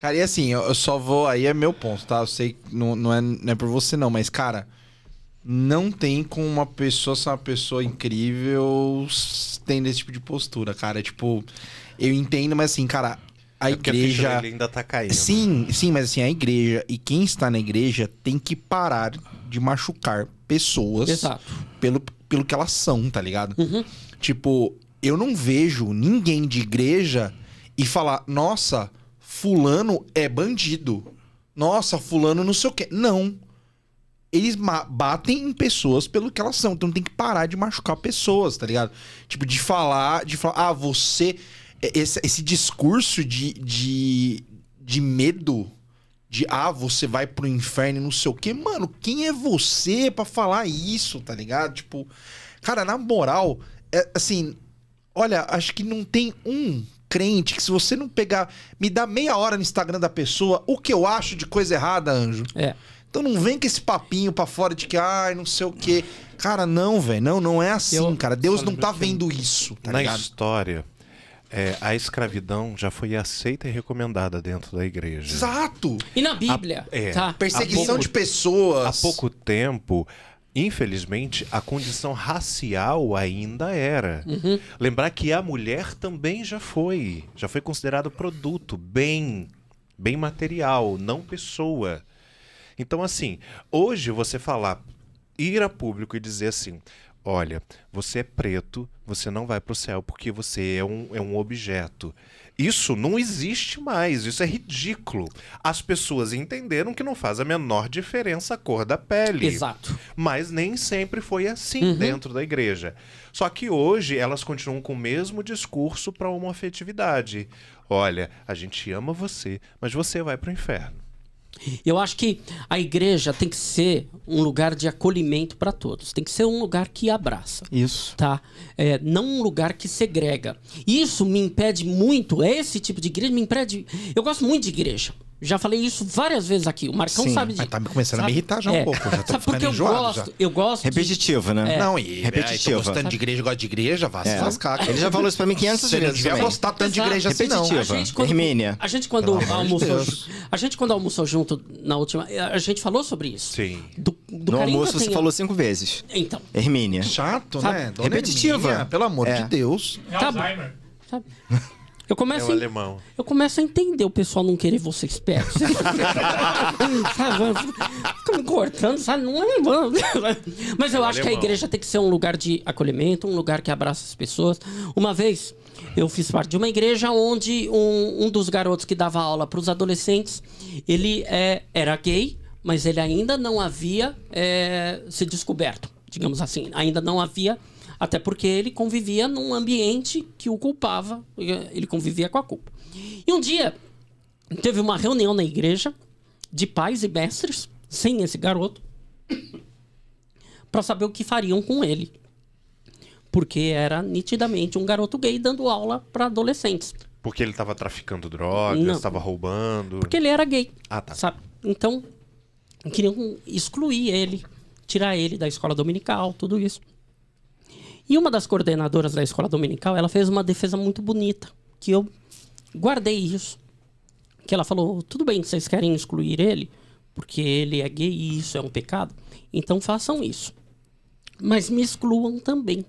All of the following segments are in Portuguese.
Cara, e assim, eu, só vou. Aí é meu ponto, tá? Eu sei que não, não, é, não é por você, não, mas, cara, não tem com uma pessoa ser uma pessoa incrível tendo esse tipo de postura, cara. Tipo, eu entendo, mas assim, cara, a é igreja. A ainda tá caindo. Né? Sim, sim, mas assim, a igreja e quem está na igreja tem que parar de machucar pessoas Exato. Pelo, pelo que elas são, tá ligado? Uhum. Tipo, eu não vejo ninguém de igreja e falar, nossa fulano é bandido. Nossa, fulano não sei o quê. Não. Eles batem em pessoas pelo que elas são. Então tem que parar de machucar pessoas, tá ligado? Tipo, de falar, de falar, ah, você. Esse, esse discurso de, de, de medo de ah, você vai pro inferno e não sei o quê. Mano, quem é você para falar isso, tá ligado? Tipo, cara, na moral, é, assim, olha, acho que não tem um crente que se você não pegar, me dá meia hora no Instagram da pessoa, o que eu acho de coisa errada, anjo. É. Então não vem com esse papinho pra fora de que, ai, ah, não sei o quê. Cara, não, velho. Não, não é assim, eu... cara. Deus não tá vendo isso. Tá Na ligado? história, é, a escravidão já foi aceita e recomendada dentro da igreja. Exato! E na Bíblia? A, é, tá. Perseguição pouco, de pessoas. Há pouco tempo, Infelizmente, a condição racial ainda era. Uhum. Lembrar que a mulher também já foi. Já foi considerado produto, bem, bem material, não pessoa. Então, assim, hoje você falar, ir a público e dizer assim: olha, você é preto, você não vai para o céu porque você é um, é um objeto. Isso não existe mais, isso é ridículo. As pessoas entenderam que não faz a menor diferença a cor da pele. Exato. Mas nem sempre foi assim uhum. dentro da igreja. Só que hoje elas continuam com o mesmo discurso para uma afetividade. Olha, a gente ama você, mas você vai para o inferno. Eu acho que a igreja tem que ser um lugar de acolhimento para todos. Tem que ser um lugar que abraça. Isso. Tá? É, não um lugar que segrega. Isso me impede muito. Esse tipo de igreja me impede. Eu gosto muito de igreja. Já falei isso várias vezes aqui. O Marcão Sim, sabe disso. Tá me começando sabe? a me irritar já é. um pouco. Já tô sabe porque eu gosto, já. eu gosto. Repetitivo, né? É. Não, e repetitivo. É, tô gostando de igreja, gosto de igreja, vá se é. lascar. Ele já falou isso pra mim 500 vezes. Não devia gostar tanto Exato. de igreja repetitiva. assim, não. A gente, quando, Hermínia. A gente quando almoçou, de a gente quando almoçou junto na última, a gente falou sobre isso. Sim. Do, do no almoço você tenho... falou cinco vezes. Então. Hermínia. Chato, sabe? né? Dona repetitiva. Hermínia, pelo amor de é. Deus. Tá Alzheimer. Sabe? Eu começo, é a, eu começo a entender o pessoal não querer você perto. sabe? Fica me cortando, sabe? Não é alemão. Mas eu é acho que a igreja tem que ser um lugar de acolhimento, um lugar que abraça as pessoas. Uma vez, eu fiz parte de uma igreja onde um, um dos garotos que dava aula para os adolescentes, ele é, era gay, mas ele ainda não havia é, se descoberto, digamos assim. Ainda não havia até porque ele convivia num ambiente que o culpava, ele convivia com a culpa. E um dia teve uma reunião na igreja de pais e mestres, sem esse garoto, para saber o que fariam com ele. Porque era nitidamente um garoto gay dando aula para adolescentes. Porque ele estava traficando drogas, estava roubando. Porque ele era gay. Ah, tá. Sabe? Então, queriam excluir ele, tirar ele da escola dominical, tudo isso. E uma das coordenadoras da escola dominical, ela fez uma defesa muito bonita, que eu guardei isso. Que ela falou: tudo bem que vocês querem excluir ele, porque ele é gay e isso é um pecado, então façam isso. Mas me excluam também.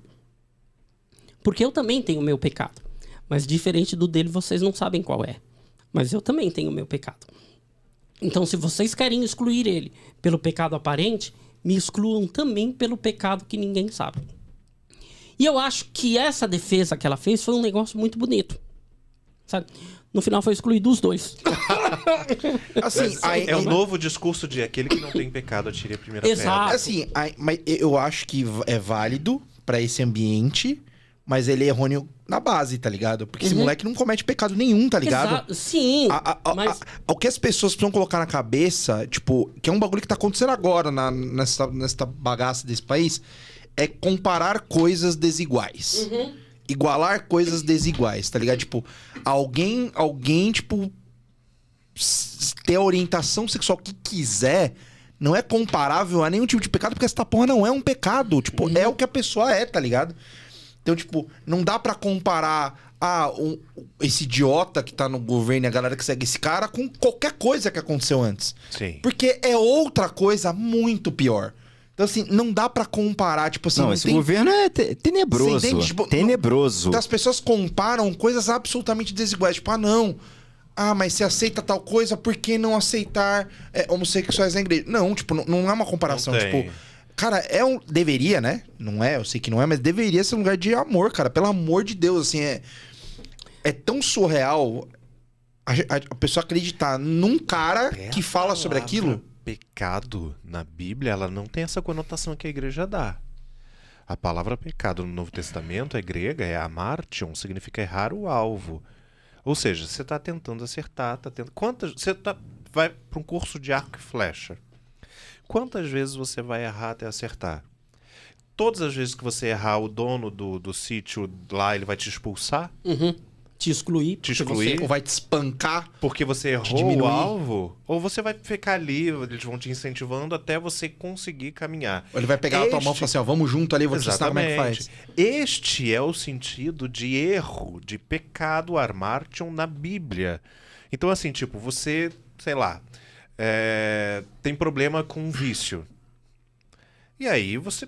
Porque eu também tenho o meu pecado. Mas diferente do dele, vocês não sabem qual é. Mas eu também tenho o meu pecado. Então, se vocês querem excluir ele pelo pecado aparente, me excluam também pelo pecado que ninguém sabe. E eu acho que essa defesa que ela fez foi um negócio muito bonito. Sabe? No final foi excluído os dois. assim, aí, é o novo discurso de aquele que não tem pecado atire a primeira Exato. pedra. Assim, aí, mas eu acho que é válido para esse ambiente, mas ele é errôneo na base, tá ligado? Porque uhum. esse moleque não comete pecado nenhum, tá ligado? Sim. A, a, mas... a, o que as pessoas precisam colocar na cabeça, tipo, que é um bagulho que tá acontecendo agora na, nessa, nessa bagaça desse país, é comparar coisas desiguais. Uhum. Igualar coisas desiguais, tá ligado? Tipo, alguém, alguém, tipo, ter a orientação sexual que quiser não é comparável a nenhum tipo de pecado, porque essa porra não é um pecado. Tipo, uhum. é o que a pessoa é, tá ligado? Então, tipo, não dá para comparar a ah, um, esse idiota que tá no governo e a galera que segue esse cara com qualquer coisa que aconteceu antes. Sim. Porque é outra coisa muito pior. Então, assim, não dá para comparar, tipo assim... Não, esse tem... governo é te tenebroso, tipo, tenebroso. Não, as pessoas comparam coisas absolutamente desiguais, tipo, ah, não... Ah, mas se aceita tal coisa, por que não aceitar é, homossexuais na igreja? Não, tipo, não, não é uma comparação, tipo... Cara, é um. Deveria, né? Não é, eu sei que não é, mas deveria ser um lugar de amor, cara. Pelo amor de Deus, assim, é. É tão surreal a, a, a pessoa acreditar num cara é que fala sobre aquilo pecado na Bíblia, ela não tem essa conotação que a igreja dá. A palavra pecado no Novo Testamento é grega, é amartion, significa errar o alvo. Ou seja, você está tentando acertar, tá tentando... Quantas... Você tá... vai para um curso de arco e flecha. Quantas vezes você vai errar até acertar? Todas as vezes que você errar, o dono do, do sítio lá, ele vai te expulsar? Uhum te excluir. Te excluir. Você, ou vai te espancar. Porque você errou o alvo. Ou você vai ficar ali, eles vão te incentivando até você conseguir caminhar. Ou ele vai pegar este... a tua mão e falar assim, ó, vamos junto ali, vou Exatamente. te ensinar como é que faz. Este é o sentido de erro, de pecado armartion na Bíblia. Então, assim, tipo, você, sei lá, é... tem problema com vício. E aí você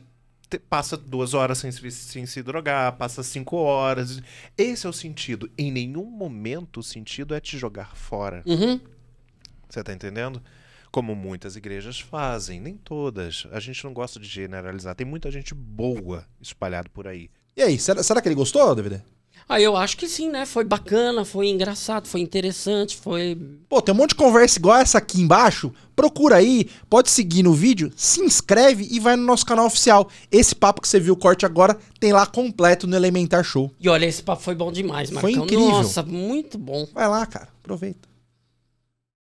passa duas horas sem, sem se drogar, passa cinco horas. Esse é o sentido. Em nenhum momento o sentido é te jogar fora. Uhum. Você tá entendendo? Como muitas igrejas fazem, nem todas. A gente não gosta de generalizar. Tem muita gente boa espalhada por aí. E aí, será, será que ele gostou, David? Ah, eu acho que sim, né? Foi bacana, foi engraçado, foi interessante, foi. Pô, tem um monte de conversa igual essa aqui embaixo. Procura aí, pode seguir no vídeo, se inscreve e vai no nosso canal oficial. Esse papo que você viu o corte agora tem lá completo no Elementar Show. E olha, esse papo foi bom demais, Marcão. Foi incrível. Nossa, muito bom. Vai lá, cara. Aproveita.